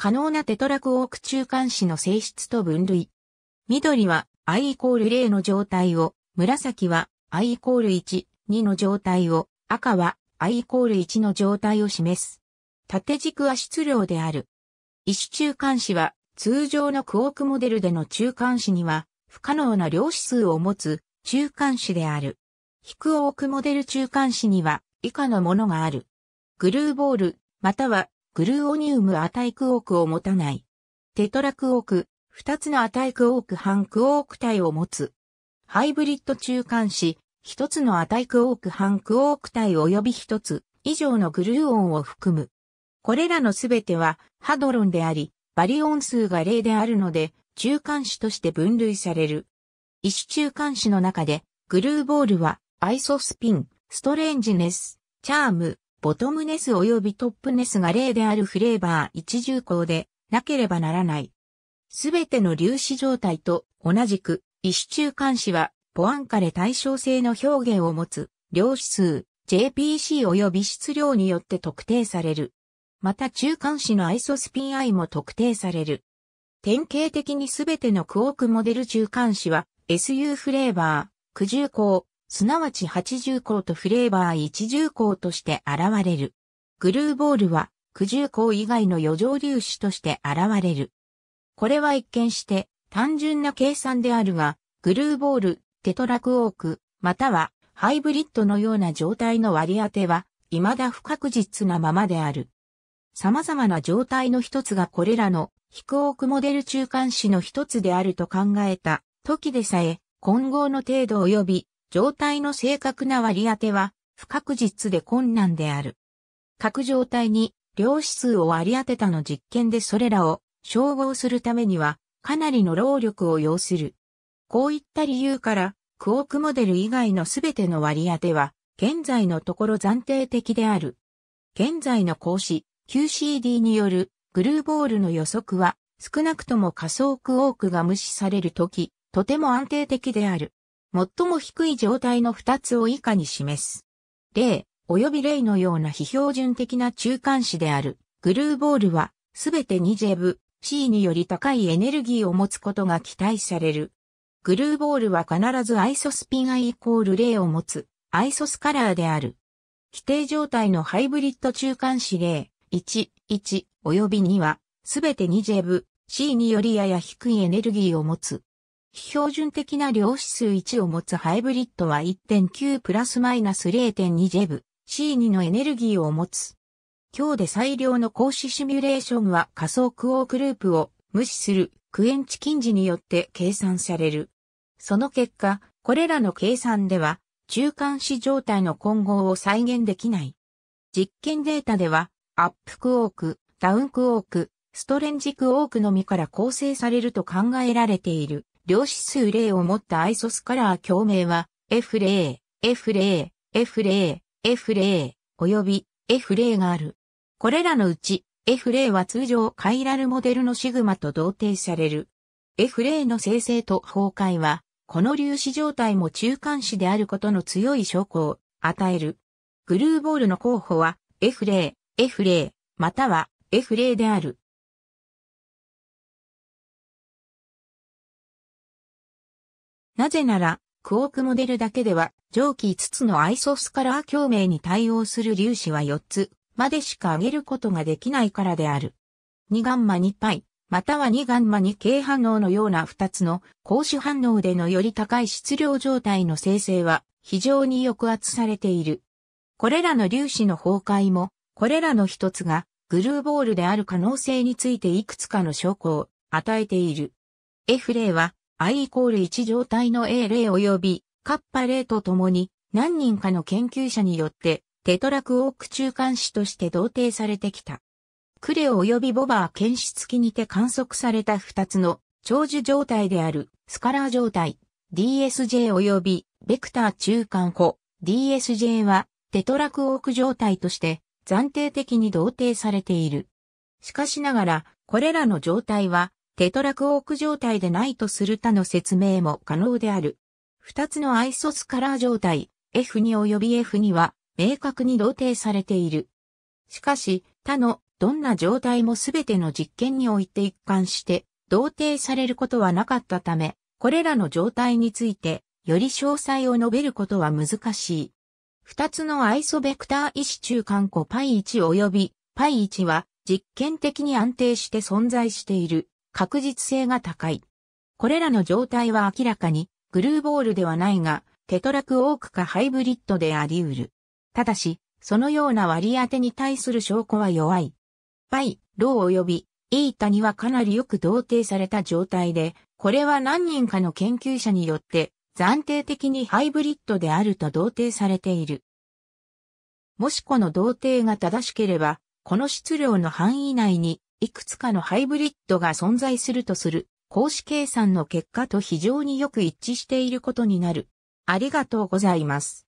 可能なテトラクオーク中間子の性質と分類。緑は i イコール0の状態を、紫は i イコール1、2の状態を、赤は i イコール1の状態を示す。縦軸は質量である。一種中間子は通常のクオークモデルでの中間子には不可能な量子数を持つ中間子である。低オークモデル中間子には以下のものがある。グルーボール、またはグルーオニウムアタイクオークを持たない。テトラクオーク、二つのアタイクオーク半クオーク体を持つ。ハイブリッド中間子、一つのアタイクオーク半クオーク体及び一つ以上のグルーオンを含む。これらのすべてはハドロンであり、バリオン数が0であるので、中間子として分類される。一種中間子の中で、グルーボールは、アイソスピン、ストレンジネス、チャーム、ボトムネス及びトップネスが例であるフレーバー一重項でなければならない。すべての粒子状態と同じく、一種中間子はポアンカレ対称性の表現を持つ、量子数、JPC 及び質量によって特定される。また中間子のアイソスピン I も特定される。典型的にすべてのクオークモデル中間子は SU フレーバー、九重項、すなわち八重項とフレーバー一重項として現れる。グルーボールは九重項以外の余剰粒子として現れる。これは一見して単純な計算であるが、グルーボール、テトラクオーク、またはハイブリッドのような状態の割り当ては、未だ不確実なままである。様々な状態の一つがこれらの非オークモデル中間子の一つであると考えた時でさえ、混合の程度及び状態の正確な割り当ては不確実で困難である。各状態に量子数を割り当てたの実験でそれらを照合するためにはかなりの労力を要する。こういった理由からクオークモデル以外のすべての割り当ては現在のところ暫定的である。現在の格子 QCD によるグルーボールの予測は少なくとも仮想クオークが無視されるとき、とても安定的である。最も低い状態の二つを以下に示す。例、及び例のような非標準的な中間子である、グルーボールは、すべてに JV、C により高いエネルギーを持つことが期待される。グルーボールは必ずアイソスピン I イコール0を持つ、アイソスカラーである。規定状態のハイブリッド中間子例、1、1、及び2は、すべてに JV、C によりやや低いエネルギーを持つ、標準的な量子数1を持つハイブリッドは1.9プラスマイナス0.2ジェブ C2 のエネルギーを持つ。今日で最良の格子シミュレーションは仮想クオークループを無視するクエンチ近似によって計算される。その結果、これらの計算では中間子状態の混合を再現できない。実験データでは、アップクオーク、ダウンクオーク、ストレンジクオークのみから構成されると考えられている。量子数例を持ったアイソスカラー共鳴は F0、F0、F0、F0 及び F0 がある。これらのうち F0 は通常カイラルモデルのシグマと同定される。F0 の生成と崩壊は、この粒子状態も中間子であることの強い証拠を与える。グルーボールの候補は F0、F0、または F0 である。なぜなら、クオークモデルだけでは、蒸気5つのアイソスカラー共鳴に対応する粒子は4つまでしか上げることができないからである。2ガンマ2パイ、または2ガンマ 2K 反応のような2つの光子反応でのより高い質量状態の生成は非常に抑圧されている。これらの粒子の崩壊も、これらの一つがグルーボールである可能性についていくつかの証拠を与えている。F 例は I イコール1状態の A 例及びカッパ例とともに何人かの研究者によってテトラクオーク中間子として同定されてきた。クレオ及びボバー検出器にて観測された2つの長寿状態であるスカラー状態 DSJ 及びベクター中間子 DSJ はテトラクオーク状態として暫定的に同定されている。しかしながらこれらの状態はテトラクオーク状態でないとする他の説明も可能である。二つのアイソスカラー状態、F2 及び F2 は明確に同定されている。しかし、他のどんな状態もすべての実験において一貫して同定されることはなかったため、これらの状態についてより詳細を述べることは難しい。二つのアイソベクター意思中間個 π1 及び π1 は実験的に安定して存在している。確実性が高い。これらの状態は明らかにグルーボールではないが、テトラクオークかハイブリッドであり得る。ただし、そのような割り当てに対する証拠は弱い。パイ、ロー及び、イータにはかなりよく同定された状態で、これは何人かの研究者によって暫定的にハイブリッドであると同定されている。もしこの同定が正しければ、この質量の範囲内にいくつかのハイブリッドが存在するとする、公式計算の結果と非常によく一致していることになる。ありがとうございます。